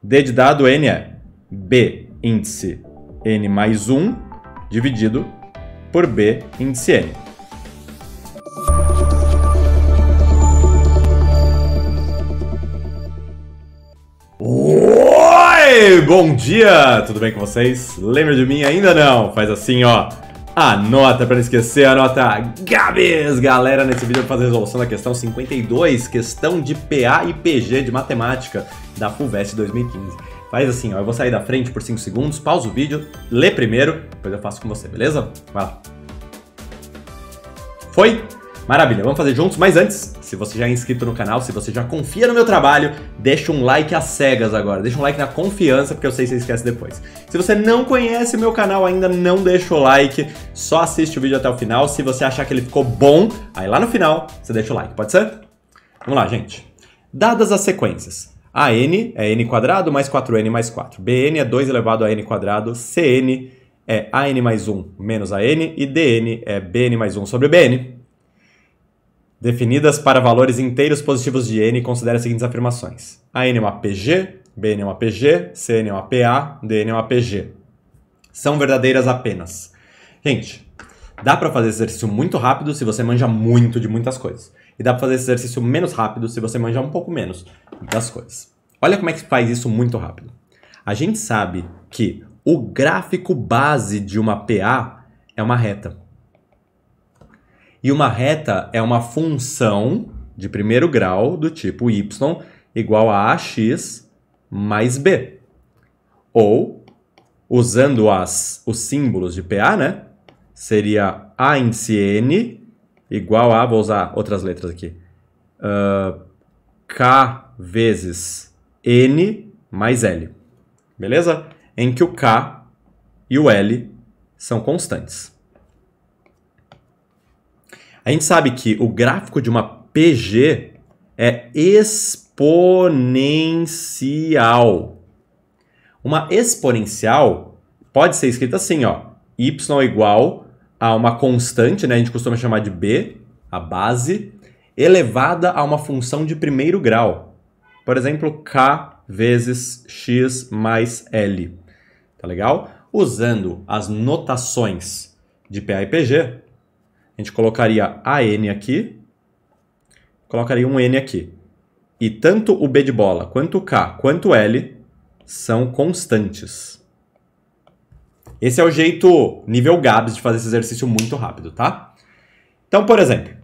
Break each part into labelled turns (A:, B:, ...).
A: D de dado N é B índice N mais 1 dividido por B índice N. Oi! Bom dia! Tudo bem com vocês? Lembra de mim? Ainda não? Faz assim, ó a nota, para não esquecer a nota GABES Galera, nesse vídeo eu vou fazer a resolução da questão 52, questão de PA e PG de matemática da FUVEST 2015. Faz assim, ó, eu vou sair da frente por 5 segundos, pausa o vídeo, lê primeiro, depois eu faço com você, beleza? Vai lá. Foi? Maravilha, vamos fazer juntos, mas antes, se você já é inscrito no canal, se você já confia no meu trabalho, deixa um like às cegas agora, deixa um like na confiança, porque eu sei que você esquece depois. Se você não conhece o meu canal ainda, não deixa o like, só assiste o vídeo até o final, se você achar que ele ficou bom, aí lá no final você deixa o like, pode ser? Vamos lá, gente. Dadas as sequências, a n é n quadrado mais 4n mais 4, bn é 2 elevado a n quadrado, cn é an mais 1 menos a n e dn é bn mais 1 sobre bn. Definidas para valores inteiros positivos de n, considere as seguintes afirmações. A n é uma PG, b n é uma PG, c n é uma PA, d n é uma PG. São verdadeiras apenas. Gente, dá para fazer esse exercício muito rápido se você manja muito de muitas coisas. E dá para fazer esse exercício menos rápido se você manja um pouco menos das coisas. Olha como é que faz isso muito rápido. A gente sabe que o gráfico base de uma PA é uma reta. E uma reta é uma função de primeiro grau do tipo y igual a ax mais b. Ou, usando as, os símbolos de PA, né? Seria a índice n igual a, vou usar outras letras aqui, uh, k vezes n mais l. Beleza? Em que o k e o l são constantes. A gente sabe que o gráfico de uma PG é exponencial. Uma exponencial pode ser escrita assim, ó, y é igual a uma constante, né, a gente costuma chamar de b, a base, elevada a uma função de primeiro grau. Por exemplo, k vezes x mais l. Tá legal? Usando as notações de PA e PG, a gente colocaria AN aqui, colocaria um N aqui. E tanto o B de bola, quanto o K, quanto o L são constantes. Esse é o jeito nível Gabs de fazer esse exercício muito rápido, tá? Então, por exemplo,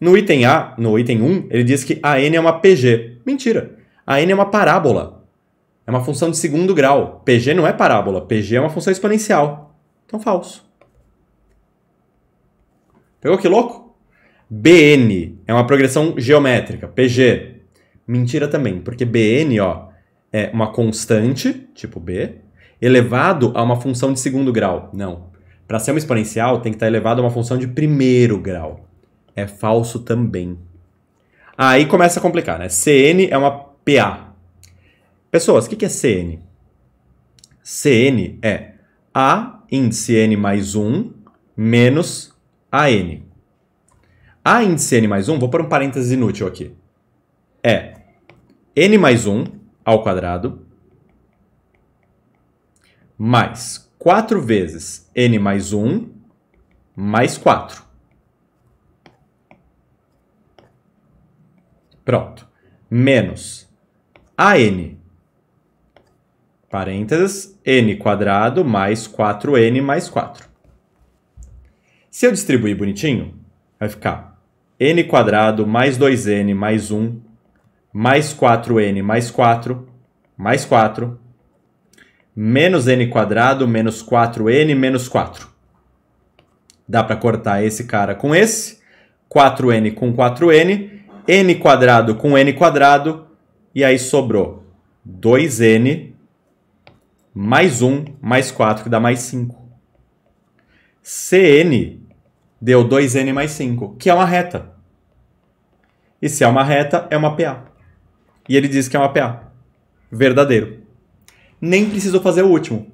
A: no item A, no item 1, ele diz que a n é uma PG. Mentira. A n é uma parábola. É uma função de segundo grau. PG não é parábola, PG é uma função exponencial. Então, falso. Pegou que louco? BN é uma progressão geométrica. PG. Mentira também, porque BN ó, é uma constante, tipo B, elevado a uma função de segundo grau. Não. Para ser uma exponencial, tem que estar tá elevado a uma função de primeiro grau. É falso também. Aí começa a complicar, né? CN é uma PA. Pessoas, o que é CN? CN é A índice N mais 1 menos AN. A índice n mais 1, vou pôr um parênteses inútil aqui, é n mais 1 ao quadrado mais 4 vezes n mais 1 mais 4. Pronto. Menos AN, parênteses, n quadrado mais 4n mais 4. Se eu distribuir bonitinho, vai ficar n quadrado mais 2n mais 1 mais 4n mais 4 mais 4 menos n quadrado menos 4n menos 4. Dá para cortar esse cara com esse, 4n com 4n, n quadrado com n quadrado, e aí sobrou 2n mais 1 mais 4, que dá mais 5. Cn deu 2n mais 5, que é uma reta. E se é uma reta, é uma PA. E ele diz que é uma PA. Verdadeiro. Nem preciso fazer o último,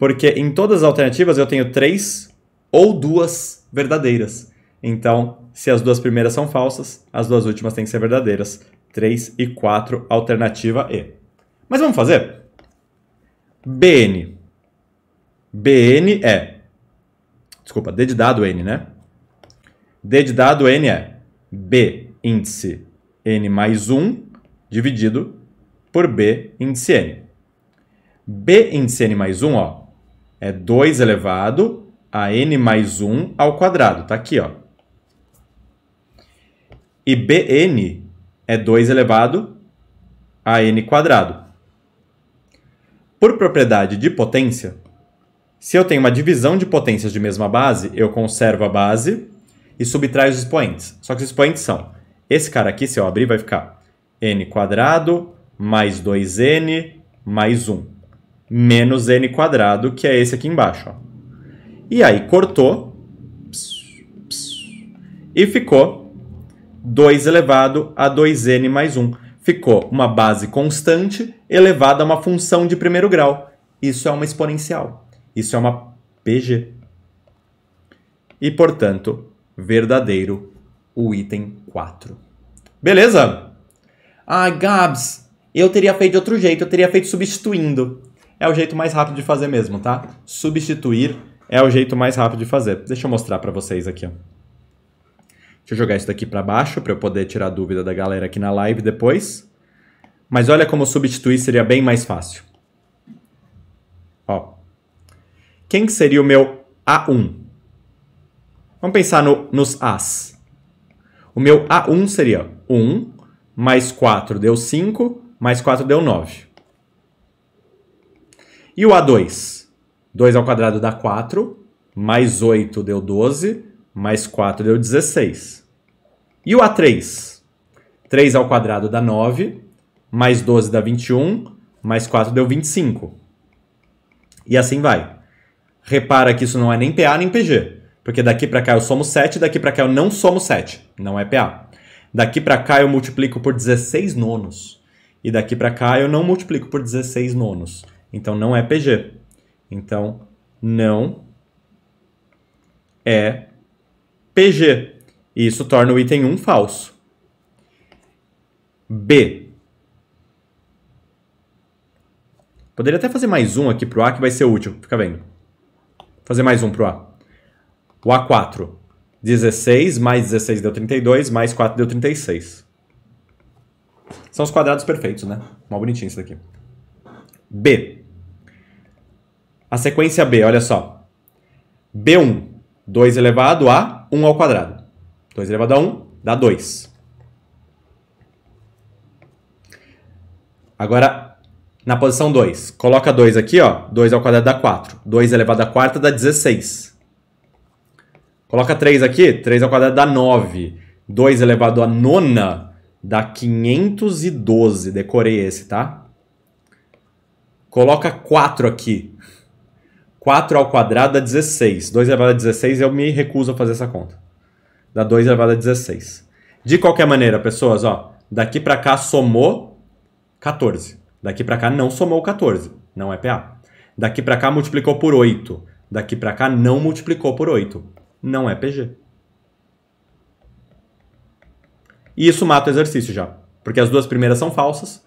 A: porque em todas as alternativas eu tenho três ou duas verdadeiras. Então, se as duas primeiras são falsas, as duas últimas têm que ser verdadeiras. 3 e 4, alternativa E. Mas vamos fazer? BN. BN é. Desculpa, D de dado N, né? D de dado, N é B índice N mais 1 dividido por B índice N. B índice N mais 1 ó, é 2 elevado a N mais 1 ao quadrado. Está aqui, ó. E Bn é 2 elevado a N quadrado. Por propriedade de potência, se eu tenho uma divisão de potências de mesma base, eu conservo a base e subtrai os expoentes. Só que os expoentes são, esse cara aqui, se eu abrir, vai ficar n quadrado mais 2n mais 1 menos n quadrado, que é esse aqui embaixo. Ó. E aí cortou pss, pss, e ficou 2 elevado a 2n mais 1. Ficou uma base constante elevada a uma função de primeiro grau. Isso é uma exponencial. Isso é uma PG. E, portanto, verdadeiro, o item 4. Beleza? Ah, Gabs, eu teria feito de outro jeito, eu teria feito substituindo. É o jeito mais rápido de fazer mesmo, tá? Substituir é o jeito mais rápido de fazer. Deixa eu mostrar para vocês aqui, ó. Deixa eu jogar isso daqui para baixo para eu poder tirar dúvida da galera aqui na live depois. Mas olha como substituir seria bem mais fácil. Ó. Quem seria o meu A1? Vamos pensar no, nos As. O meu A1 seria 1 mais 4 deu 5, mais 4 deu 9. E o A2? 2 ao quadrado dá 4, mais 8 deu 12, mais 4 deu 16. E o A3? 3 ao quadrado dá 9, mais 12 dá 21, mais 4 deu 25. E assim vai. Repara que isso não é nem PA nem PG. Porque daqui para cá eu somo 7, daqui para cá eu não somo 7, não é PA. Daqui para cá eu multiplico por 16 nonos. E daqui para cá eu não multiplico por 16 nonos. Então não é PG. Então não é PG. E isso torna o item 1 falso. B. Poderia até fazer mais um aqui pro A que vai ser útil. Fica vendo. Vou fazer mais um pro A o A4. 16 mais 16 deu 32, mais 4 deu 36. São os quadrados perfeitos, né? Mal bonitinho isso daqui. B. A sequência B, olha só. B1, 2 elevado a 1 ao quadrado. 2 elevado a 1 dá 2. Agora, na posição 2, coloca 2 aqui, ó. 2 ao quadrado dá 4. 2 elevado a quarta dá 16. Coloca 3 aqui, 3 ao quadrado dá 9. 2 elevado a nona dá 512. Decorei esse, tá? Coloca 4 aqui. 4 ao quadrado dá 16. 2 elevado a 16 eu me recuso a fazer essa conta. Dá 2 elevado a 16. De qualquer maneira, pessoas, ó, daqui para cá somou 14. Daqui para cá não somou 14, não é PA. Daqui para cá multiplicou por 8. Daqui para cá não multiplicou por 8 não é PG. E isso mata o exercício já, porque as duas primeiras são falsas.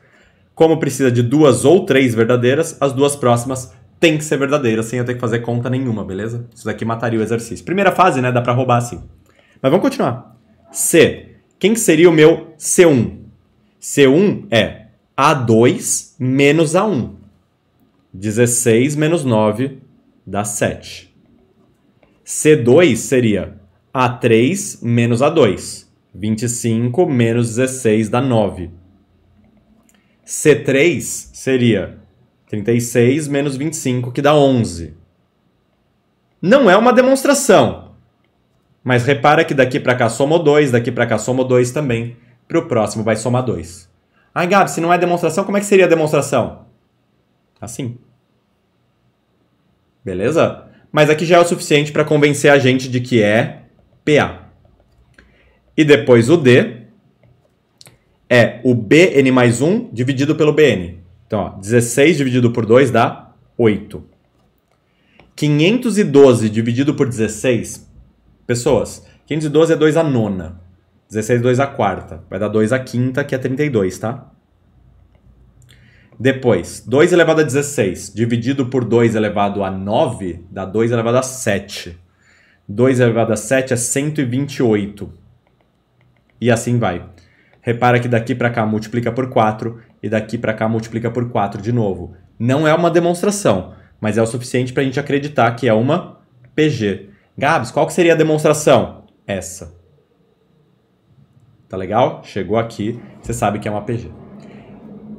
A: Como precisa de duas ou três verdadeiras, as duas próximas têm que ser verdadeiras, sem eu ter que fazer conta nenhuma, beleza? Isso daqui mataria o exercício. Primeira fase, né? Dá pra roubar assim. Mas vamos continuar. C. Quem seria o meu C1? C1 é A2 menos A1. 16 menos 9 dá 7. C2 seria A3 menos A2. 25 menos 16 dá 9. C3 seria 36 menos 25, que dá 11. Não é uma demonstração. Mas repara que daqui para cá somou 2, daqui para cá somou 2 também. Para o próximo vai somar 2. Ah, Gabi, se não é demonstração, como é que seria a demonstração? Assim. Beleza? mas aqui já é o suficiente para convencer a gente de que é PA. E depois o D é o BN mais 1 dividido pelo BN. Então, ó, 16 dividido por 2 dá 8. 512 dividido por 16 pessoas. 512 é 2 a nona. 16 é 2 a quarta. Vai dar 2 a quinta, que é 32, tá? Depois, 2 elevado a 16 dividido por 2 elevado a 9 dá 2 elevado a 7. 2 elevado a 7 é 128. E assim vai. Repara que daqui para cá multiplica por 4 e daqui para cá multiplica por 4 de novo. Não é uma demonstração, mas é o suficiente para a gente acreditar que é uma PG. Gabs, qual que seria a demonstração? Essa. Tá legal? Chegou aqui, você sabe que é uma PG.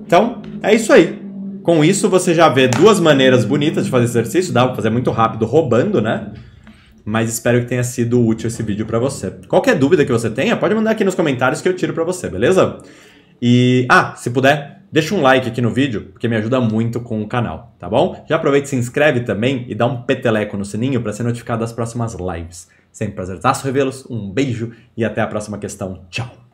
A: Então, é isso aí. Com isso, você já vê duas maneiras bonitas de fazer exercício. Dá pra fazer muito rápido roubando, né? Mas espero que tenha sido útil esse vídeo para você. Qualquer dúvida que você tenha, pode mandar aqui nos comentários que eu tiro para você, beleza? E, ah, se puder, deixa um like aqui no vídeo, porque me ajuda muito com o canal, tá bom? Já aproveita e se inscreve também e dá um peteleco no sininho para ser notificado das próximas lives. Sempre prazerzaço revê-los, um beijo e até a próxima questão. Tchau!